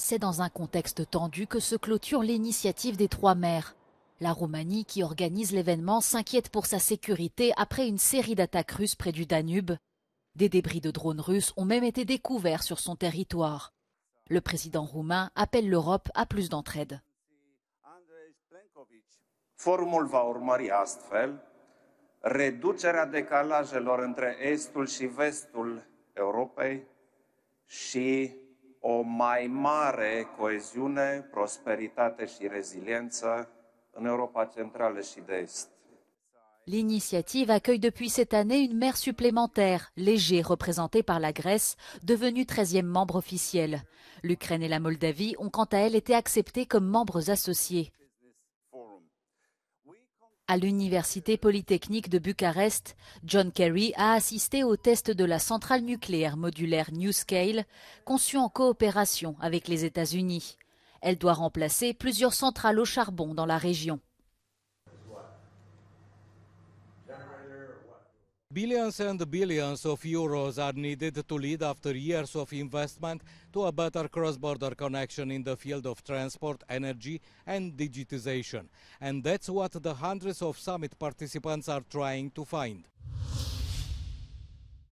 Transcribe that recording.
C'est dans un contexte tendu que se clôture l'initiative des trois maires. La Roumanie, qui organise l'événement, s'inquiète pour sa sécurité après une série d'attaques russes près du Danube. Des débris de drones russes ont même été découverts sur son territoire. Le président roumain appelle l'Europe à plus d'entraide. L'initiative accueille depuis cette année une mère supplémentaire, Léger, représentée par la Grèce, devenue 13e membre officiel. L'Ukraine et la Moldavie ont quant à elle été acceptées comme membres associés. À l'Université polytechnique de Bucarest, John Kerry a assisté au test de la centrale nucléaire modulaire New Scale, conçue en coopération avec les États-Unis. Elle doit remplacer plusieurs centrales au charbon dans la région. Billions and billions of euros are needed to lead after years of investment to a better cross-border connection in the field of transport, energy and digitization. And that's what the hundreds of summit participants are trying to find.